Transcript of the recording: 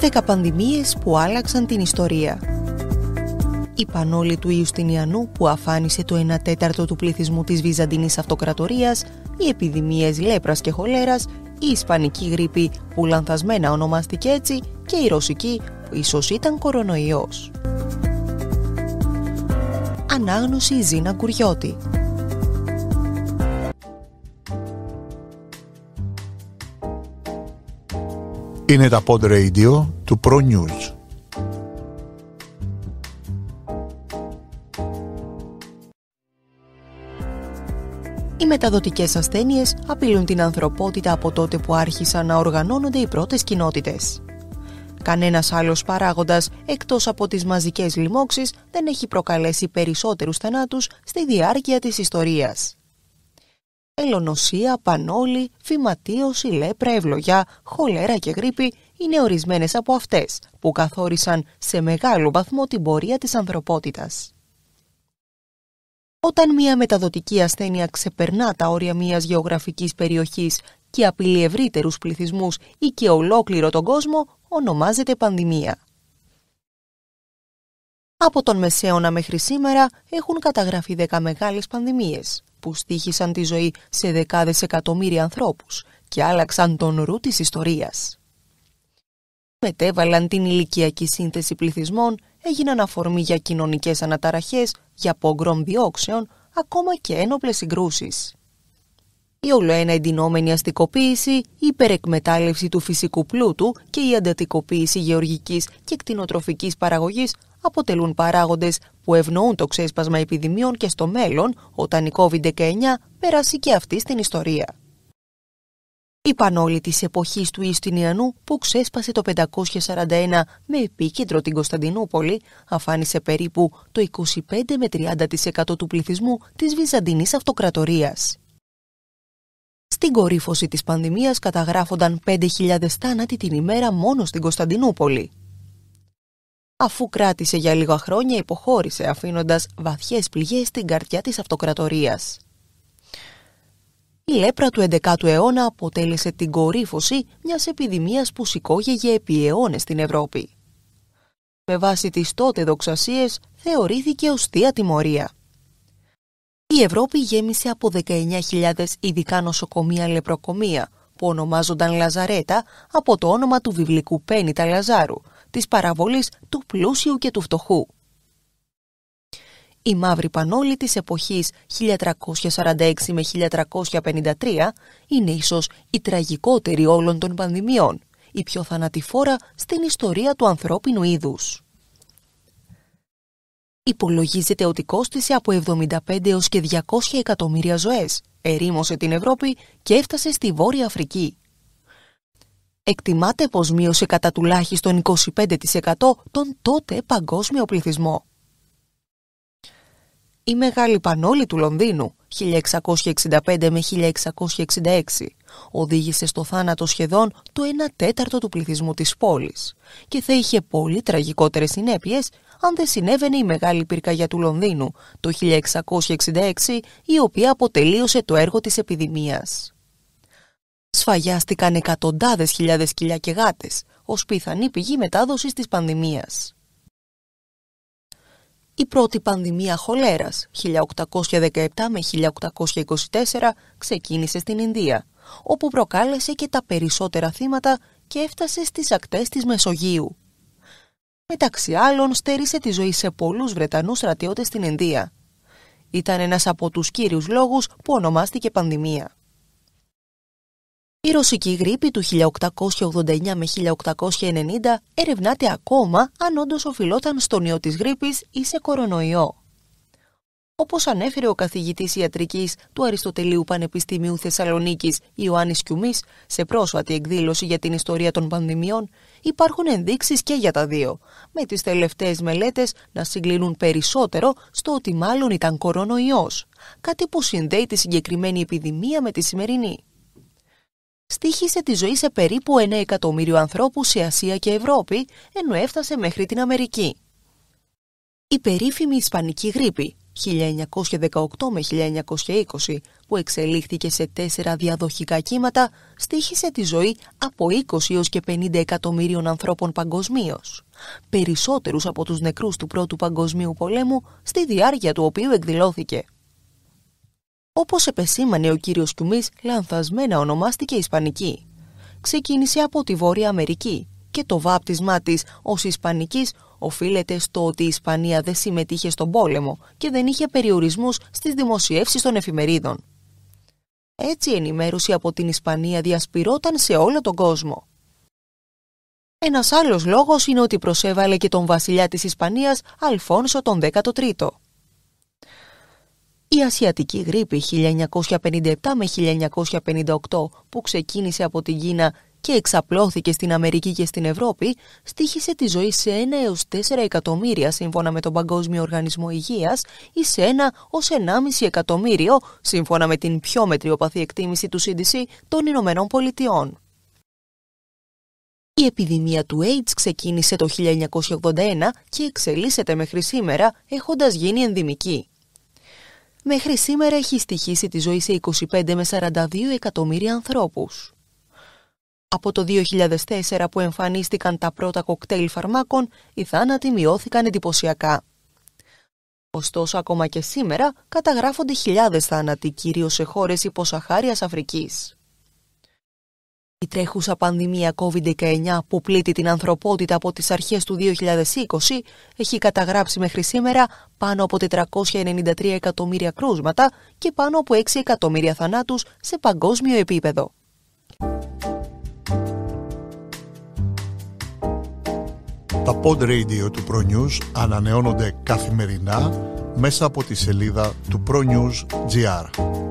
10 πανδημίες που άλλαξαν την ιστορία. Η πανόλη του Ιουστινιανού που αφάνισε το 1 τέταρτο του πληθυσμού της Βυζαντινής Αυτοκρατορίας, οι επιδημίες λέπρας και χολέρας, η Ισπανική γρήπη που λανθασμένα ονομάστηκε έτσι και η Ρωσική που ίσως ήταν κορονοϊός. Ανάγνωση Ζήνα Κουριώτη Είναι τα Pod Radio του Pro News. Οι μεταδοτικές ασθένειες απειλούν την ανθρωπότητα από τότε που άρχισαν να οργανώνονται οι πρώτες κοινότητες. Κανένας άλλος παράγοντας, εκτός από τις μαζικές λοιμώξεις, δεν έχει προκαλέσει περισσότερους θανάτους στη διάρκεια της ιστορίας ελονοσία, πανόλη, φυματίωση, λέπρα, ευλογιά, χολέρα και γρήπη είναι ορισμένες από αυτές που καθόρισαν σε μεγάλο βαθμό την πορεία της ανθρωπότητας. Όταν μια μεταδοτική ασθένεια ξεπερνά τα όρια μιας γεωγραφικής περιοχής και απειλεί ευρύτερους πληθυσμούς ή και ολόκληρο τον κόσμο, ονομάζεται πανδημία. Από τον Μεσαίωνα μέχρι σήμερα έχουν καταγραφεί 10 μεγάλες πανδημίες που στήχησαν τη ζωή σε δεκάδες εκατομμύρια ανθρώπους και άλλαξαν τον ρου της ιστορίας. Μετέβαλαν την ηλικιακή σύνθεση πληθυσμών, έγιναν αφορμή για κοινωνικές αναταραχές, για πόγκρον διώξεων, ακόμα και ένοπλες συγκρούσεις. Η ολοένα εντυνόμενη αστικοποίηση, η υπερεκμετάλλευση του φυσικού πλούτου και η αντατικοποίηση γεωργικής και κτηνοτροφικής παραγωγής αποτελούν παράγοντες που ευνοούν το ξέσπασμα επιδημίων και στο μέλλον όταν η COVID-19 περάσει και αυτή στην ιστορία. Η πανόλη της εποχής του Ιστινιανού που ξέσπασε το 541 με επίκεντρο την Κωνσταντινούπολη αφάνισε περίπου το 25 με 30% του πληθυσμού της Βυζαντινής Αυτοκρατορίας. Στην κορύφωση της πανδημίας καταγράφονταν 5.000 θάνατοι την ημέρα μόνο στην Κωνσταντινούπολη αφού κράτησε για λίγα χρόνια υποχώρησε αφήνοντας βαθιές πληγές στην καρδιά της αυτοκρατορίας. Η λέπρα του 11ου αιώνα αποτέλεσε την κορύφωση μιας επιδημίας που σηκώγεγε επί αιώνες στην Ευρώπη. Με βάση τις τότε δοξασίες θεωρήθηκε ως τιμωρία. Η Ευρώπη γέμισε από 19.000 ειδικά νοσοκομεία λεπροκομεία που ονομάζονταν Λαζαρέτα από το όνομα του βιβλικού Πένιτα Λαζάρου της παραβολής του πλούσιου και του φτωχού. Η μαύρη πανόλη της εποχής 1346 με 1353 είναι ίσως η τραγικότερη όλων των πανδημιών, η πιο θανατηφόρα στην ιστορία του ανθρώπινου είδους. Υπολογίζεται ότι κόστισε από 75 έως και 200 εκατομμύρια ζωές, ερήμωσε την Ευρώπη και έφτασε στη Βόρεια Αφρική εκτιμάται πως μείωσε κατά τουλάχιστον 25% τον τότε παγκόσμιο πληθυσμό. Η Μεγάλη Πανόλη του Λονδίνου 1665 με 1666 οδήγησε στο θάνατο σχεδόν το 1 τέταρτο του πληθυσμού της πόλης και θα είχε πολύ τραγικότερες συνέπειες αν δεν συνέβαινε η Μεγάλη Πυρκαγιά του Λονδίνου το 1666 η οποία αποτελείωσε το έργο της επιδημίας σφαγιάστηκαν εκατοντάδες χιλιάδες σκυλιά και γάτες ως πιθανή πηγή μετάδοσης της πανδημίας. Η πρώτη πανδημία χολέρας 1817 με 1824 ξεκίνησε στην Ινδία, όπου προκάλεσε και τα περισσότερα θύματα και έφτασε στις ακτές της Μεσογείου. Μεταξύ άλλων, στέρισε τη ζωή σε πολλούς Βρετανούς στρατιώτες στην Ινδία. Ήταν ένας από τους κύριους λόγους που ονομάστηκε πανδημία. Η ρωσική γρήπη του 1889 με 1890 ερευνάται ακόμα αν όντως οφειλόταν στον ιό της γρήπης ή σε κορονοϊό. Όπως ανέφερε ο καθηγητής ιατρικής του Αριστοτελείου Πανεπιστημίου Θεσσαλονίκης Ιωάννης Κιουμής σε πρόσφατη εκδήλωση για την ιστορία των πανδημιών, υπάρχουν ενδείξεις και για τα δύο, με τις τελευταίες μελέτες να συγκλίνουν περισσότερο στο ότι μάλλον ήταν κορονοϊός, κάτι που συνδέει τη συγκεκριμένη επιδημία με τη σημερινή στήχησε τη ζωή σε περίπου 1 εκατομμύριο ανθρώπους σε Ασία και Ευρώπη, ενώ έφτασε μέχρι την Αμερική. Η περίφημη Ισπανική γρήπη 1918 με 1920 που εξελίχθηκε σε τέσσερα διαδοχικά κύματα στήχησε τη ζωή από 20 έως και 50 εκατομμύριων ανθρώπων παγκοσμίως. Περισσότερους από τους νεκρούς του Πρώτου Παγκοσμίου Πολέμου στη διάρκεια του οποίου εκδηλώθηκε όπως επεσήμανε ο κύριος Κιουμής, λανθασμένα ονομάστηκε Ισπανική. Ξεκίνησε από τη Βόρεια Αμερική και το βάπτισμά της ως Ισπανικής οφείλεται στο ότι η Ισπανία δεν συμμετείχε στον πόλεμο και δεν είχε περιορισμούς στις δημοσιεύσεις των εφημερίδων. Έτσι η ενημέρωση από την Ισπανία διασπυρόταν σε όλο τον κόσμο. Ένας άλλος λόγος είναι ότι προσέβαλε και τον βασιλιά της Ισπανίας Αλφόνσο τον 13ο. Η ασιατική γρήπη 1957 με 1958 που ξεκίνησε από την Κίνα και εξαπλώθηκε στην Αμερική και στην Ευρώπη, στήχησε τη ζωή σε 1 έως 4 εκατομμύρια σύμφωνα με τον Παγκόσμιο Οργανισμό Υγείας ή σε 1 ως 1,5 εκατομμύριο σύμφωνα με την πιο μετριοπαθή εκτίμηση του CDC των Ηνωμένων Πολιτειών. Η επιδημία του AIDS ξεκίνησε το 1981 και εξελίσσεται μέχρι σήμερα έχοντας γίνει ενδημική μέχρι σήμερα έχει στοιχήσει τη ζωή σε 25 με 42 εκατομμύρια ανθρώπους. Από το 2004 που εμφανίστηκαν τα πρώτα κοκτέιλ φαρμάκων, οι θάνατοι μειώθηκαν εντυπωσιακά. Ωστόσο, ακόμα και σήμερα καταγράφονται χιλιάδες θάνατοι, κυρίως σε χώρες υποσαχάριας Αφρικής. Η τρέχουσα πανδημία COVID-19 που πλήττει την ανθρωπότητα από τις αρχές του 2020 έχει καταγράψει μέχρι σήμερα πάνω από 493 εκατομμύρια κρούσματα και πάνω από 6 εκατομμύρια θανάτους σε παγκόσμιο επίπεδο. Τα pod radio του ProNews ανανεώνονται καθημερινά μέσα από τη σελίδα του ProNews.gr.